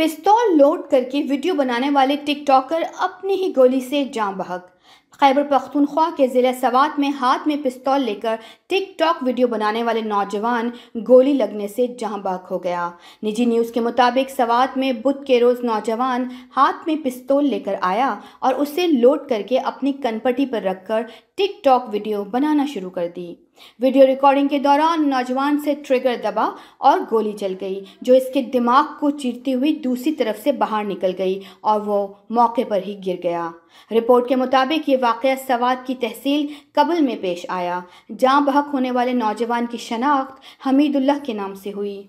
पिस्तौल लोड करके वीडियो बनाने वाले टिकटॉकर अपनी ही गोली से जां बहक खैबर पख्तनख्वा के ज़िले सवात में हाथ में पिस्तौल लेकर टिक टॉक वीडियो बनाने वाले नौजवान गोली लगने से जहां बाक हो गया निजी न्यूज़ के मुताबिक सवात में बुध के रोज़ नौजवान हाथ में पिस्तौल लेकर आया और उसे लोड करके अपनी कनपटी पर रखकर टिक टॉक वीडियो बनाना शुरू कर दी वीडियो रिकॉर्डिंग के दौरान नौजवान से ट्रिगर दबा और गोली चल गई जो इसके दिमाग को चीरती हुई दूसरी तरफ से बाहर निकल गई और वो मौके पर ही गिर गया रिपोर्ट के मुताबिक मुताबिक ये वाक़ सवाद की तहसील कबल में पेश आया जहाँ बहक होने वाले नौजवान की शनाख्त हमीदुल्ला के नाम से हुई